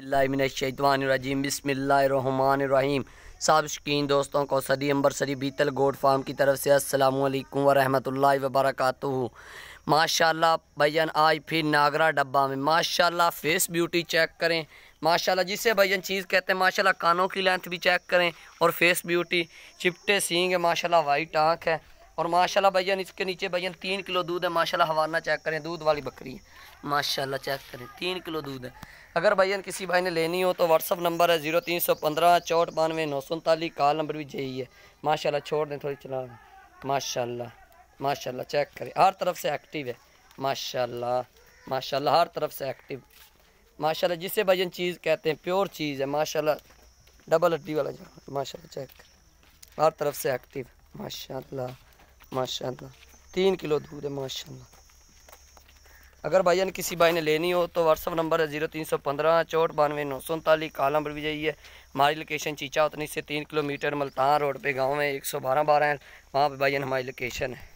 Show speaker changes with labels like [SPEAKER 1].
[SPEAKER 1] अल्लामिनशैदवानरजीम बसमीम साहब शकीन दोस्तों को सदी अंबर सरी बीतल गोड फार्म की तरफ से अस्सलाम वालेकुम वरहमतुल्लाहि वबरकातुहू माशाल्लाह भैया आज फिर नागरा डब्बा में माशाल्लाह फेस ब्यूटी चेक करें माशाल्लाह जिसे भैया चीज़ कहते हैं माशाल्लाह कानों की लेंथ भी चेक करें और फेस ब्यूटी चिपटे सींग है माशाल्लाह वाइट आँख है और माशाल्लाह भैया इसके नीचे भैया तीन किलो दूध है माशाल्लाह हवाना चेक करें दूध वाली बकरी है माशाल्लाह चेक करें तीन किलो दूध है अगर भैया किसी भाई ने लेनी हो तो व्हाट्सअप नंबर है जीरो तीन सौ पंद्रह चौट बानवे नौ सौ उनतालीस कॉल नंबर भी यही है माशाल्लाह छोड़ दें थोड़ी चला माशा माशा चेक करें हर तरफ से एक्टिव है माशा माशा हर तरफ से एक्टिव माशा जिसे भैया चीज़ कहते हैं प्योर चीज़ है माशा डबल हड्डी वाला माशा चेक करें हर तरफ से एक्टिव माशाला माशाल्लाह तीन किलो दूध है माशाल्लाह अगर भाई किसी भाई ने लेनी हो तो व्हाट्सअप नंबर है जीरो तीन सौ पंद्रह चौट बानवे नौ सौ उनतालीस काला नंबर भी जाइए हमारी लोकेशन चीचा उतनी से तीन किलोमीटर मल्तान रोड पे गांव है एक सौ बारह बारह है वहाँ पर भाई हमारी लोकेशन है